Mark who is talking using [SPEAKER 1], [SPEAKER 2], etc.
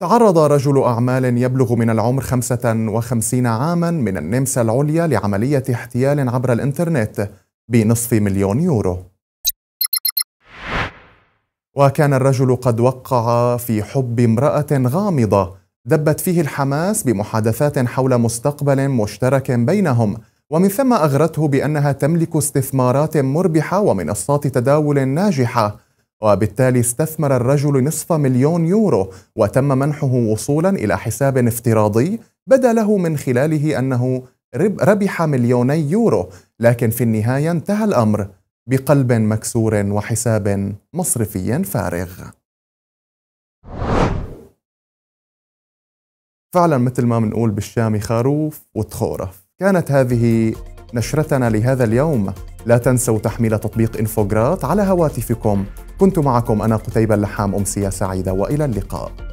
[SPEAKER 1] تعرض رجل أعمال يبلغ من العمر 55 عاما من النمسا العليا لعملية احتيال عبر الإنترنت بنصف مليون يورو وكان الرجل قد وقع في حب امرأة غامضة دبت فيه الحماس بمحادثات حول مستقبل مشترك بينهم ومن ثم أغرته بأنها تملك استثمارات مربحة ومنصات تداول ناجحة وبالتالي استثمر الرجل نصف مليون يورو وتم منحه وصولا إلى حساب افتراضي بدا له من خلاله أنه ربح مليوني يورو لكن في النهاية انتهى الأمر بقلب مكسور وحساب مصرفي فارغ فعلا مثل ما منقول بالشام خروف وتخورف كانت هذه نشرتنا لهذا اليوم لا تنسوا تحميل تطبيق انفوغرات على هواتفكم كنت معكم أنا قتيبة اللحام أمسية سعيدة وإلى اللقاء